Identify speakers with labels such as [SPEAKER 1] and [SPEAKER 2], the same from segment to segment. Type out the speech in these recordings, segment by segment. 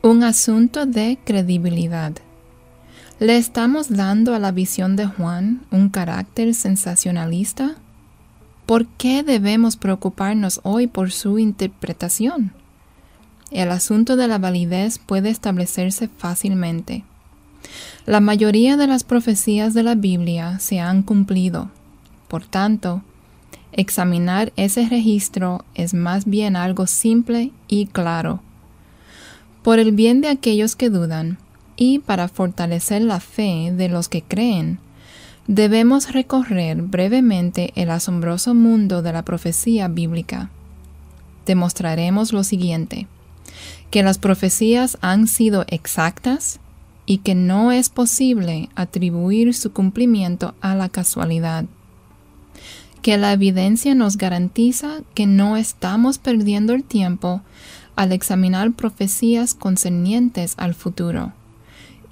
[SPEAKER 1] Un asunto de credibilidad. ¿Le estamos dando a la visión de Juan un carácter sensacionalista? ¿Por qué debemos preocuparnos hoy por su interpretación? El asunto de la validez puede establecerse fácilmente. La mayoría de las profecías de la Biblia se han cumplido. Por tanto, examinar ese registro es más bien algo simple y claro por el bien de aquellos que dudan y para fortalecer la fe de los que creen, debemos recorrer brevemente el asombroso mundo de la profecía bíblica. Demostraremos lo siguiente, que las profecías han sido exactas y que no es posible atribuir su cumplimiento a la casualidad que la evidencia nos garantiza que no estamos perdiendo el tiempo al examinar profecías concernientes al futuro,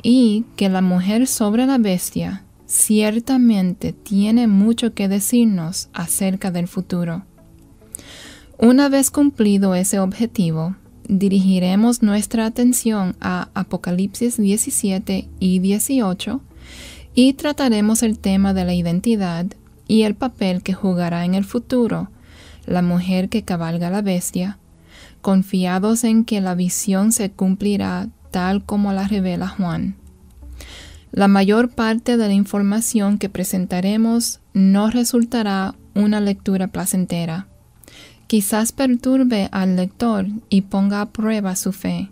[SPEAKER 1] y que la mujer sobre la bestia ciertamente tiene mucho que decirnos acerca del futuro. Una vez cumplido ese objetivo, dirigiremos nuestra atención a Apocalipsis 17 y 18 y trataremos el tema de la identidad y el papel que jugará en el futuro la mujer que cabalga la bestia, confiados en que la visión se cumplirá tal como la revela Juan. La mayor parte de la información que presentaremos no resultará una lectura placentera. Quizás perturbe al lector y ponga a prueba su fe,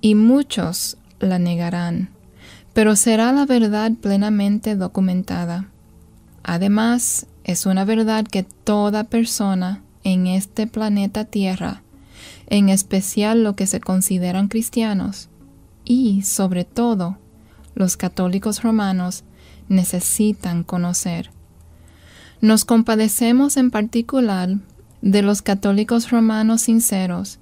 [SPEAKER 1] y muchos la negarán, pero será la verdad plenamente documentada. Además, es una verdad que toda persona en este planeta Tierra, en especial los que se consideran cristianos, y sobre todo los católicos romanos, necesitan conocer. Nos compadecemos en particular de los católicos romanos sinceros,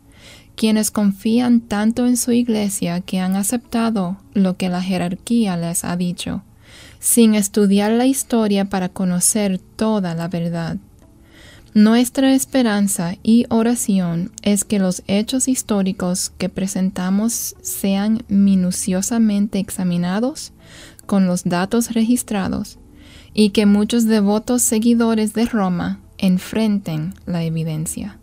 [SPEAKER 1] quienes confían tanto en su iglesia que han aceptado lo que la jerarquía les ha dicho sin estudiar la historia para conocer toda la verdad. Nuestra esperanza y oración es que los hechos históricos que presentamos sean minuciosamente examinados con los datos registrados y que muchos devotos seguidores de Roma enfrenten la evidencia.